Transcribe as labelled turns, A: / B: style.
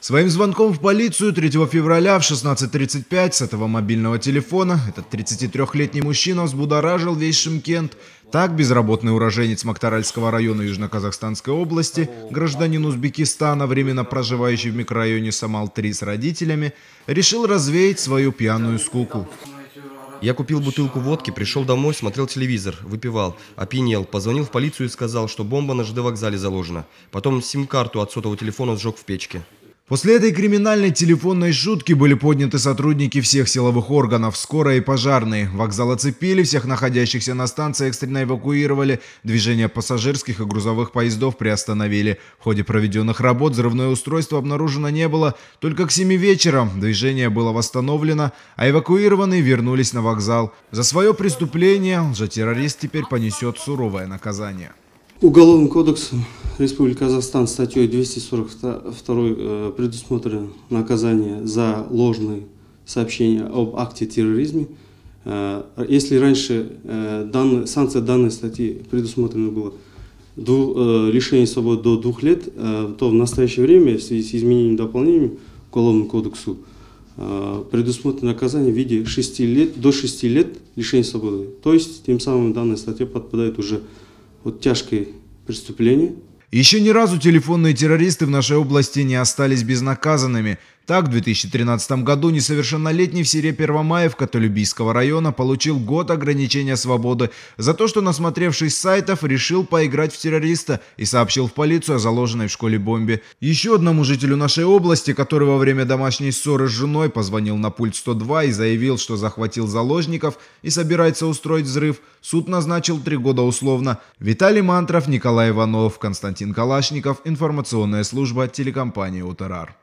A: Своим звонком в полицию 3 февраля в 16.35 с этого мобильного телефона этот 33-летний мужчина взбудоражил весь Шимкент. Так безработный уроженец Мактаральского района Южно-Казахстанской области, гражданин Узбекистана, временно проживающий в микрорайоне Самал-3 с родителями, решил развеять свою пьяную скуку. Я купил бутылку водки, пришел домой, смотрел телевизор, выпивал, опьянел, позвонил в
B: полицию и сказал, что бомба на ЖД вокзале заложена. Потом сим-карту от сотового телефона сжег в печке.
A: После этой криминальной телефонной шутки были подняты сотрудники всех силовых органов, скорая и пожарные. Вокзал оцепили, всех находящихся на станции экстренно эвакуировали, движение пассажирских и грузовых поездов приостановили. В ходе проведенных работ взрывное устройство обнаружено не было, только к 7 вечера движение было восстановлено, а эвакуированные вернулись на вокзал. За свое преступление террорист теперь понесет суровое наказание.
B: Уголовным кодексом Республики Казахстан статьей 242 э, предусмотрено наказание за ложные сообщения об акте терроризма. Э, если раньше э, данная, санкция данной статьи предусмотрена была дву, лишение свободы до двух лет, то в настоящее время в связи с изменением и дополнением к Уголовному кодексу предусмотрено наказание в виде 6 лет, до 6 лет лишения свободы. То есть, тем самым данная статья подпадает уже вот тяжкое преступление.
A: Еще ни разу телефонные террористы в нашей области не остались безнаказанными. Так, в 2013 году несовершеннолетний в селе Первомаевка Толюбийского района получил год ограничения свободы за то, что, насмотревшись сайтов, решил поиграть в террориста и сообщил в полицию о заложенной в школе бомбе. Еще одному жителю нашей области, который во время домашней ссоры с женой позвонил на пульт 102 и заявил, что захватил заложников и собирается устроить взрыв, суд назначил три года условно. Виталий Мантров, Николай Иванов, Константин Калашников, информационная служба телекомпании «Утерар».